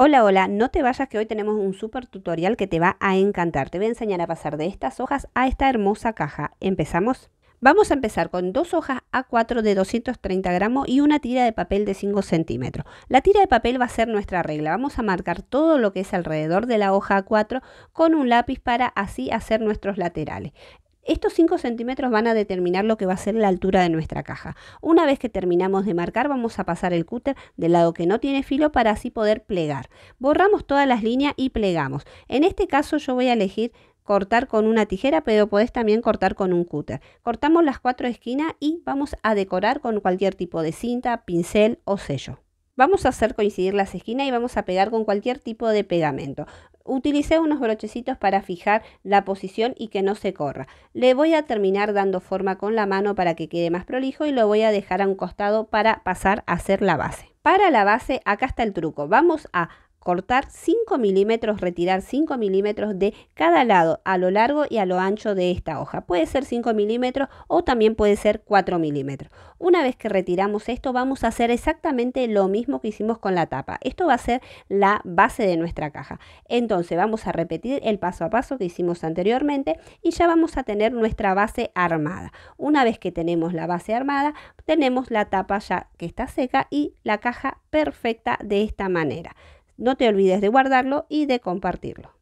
Hola, hola, no te vayas que hoy tenemos un super tutorial que te va a encantar. Te voy a enseñar a pasar de estas hojas a esta hermosa caja. ¿Empezamos? Vamos a empezar con dos hojas A4 de 230 gramos y una tira de papel de 5 centímetros. La tira de papel va a ser nuestra regla. Vamos a marcar todo lo que es alrededor de la hoja A4 con un lápiz para así hacer nuestros laterales. Estos 5 centímetros van a determinar lo que va a ser la altura de nuestra caja. Una vez que terminamos de marcar, vamos a pasar el cúter del lado que no tiene filo para así poder plegar. Borramos todas las líneas y plegamos. En este caso yo voy a elegir cortar con una tijera, pero podés también cortar con un cúter. Cortamos las cuatro esquinas y vamos a decorar con cualquier tipo de cinta, pincel o sello. Vamos a hacer coincidir las esquinas y vamos a pegar con cualquier tipo de pegamento. Utilicé unos brochecitos para fijar la posición y que no se corra. Le voy a terminar dando forma con la mano para que quede más prolijo y lo voy a dejar a un costado para pasar a hacer la base. Para la base acá está el truco. Vamos a cortar 5 milímetros, retirar 5 milímetros de cada lado a lo largo y a lo ancho de esta hoja. Puede ser 5 milímetros o también puede ser 4 milímetros. Una vez que retiramos esto vamos a hacer exactamente lo mismo que hicimos con la tapa. Esto va a ser la base de nuestra caja. Entonces vamos a repetir el paso a paso que hicimos anteriormente y ya vamos a tener nuestra base armada. Una vez que tenemos la base armada tenemos la tapa ya que está seca y la caja perfecta de esta manera. No te olvides de guardarlo y de compartirlo.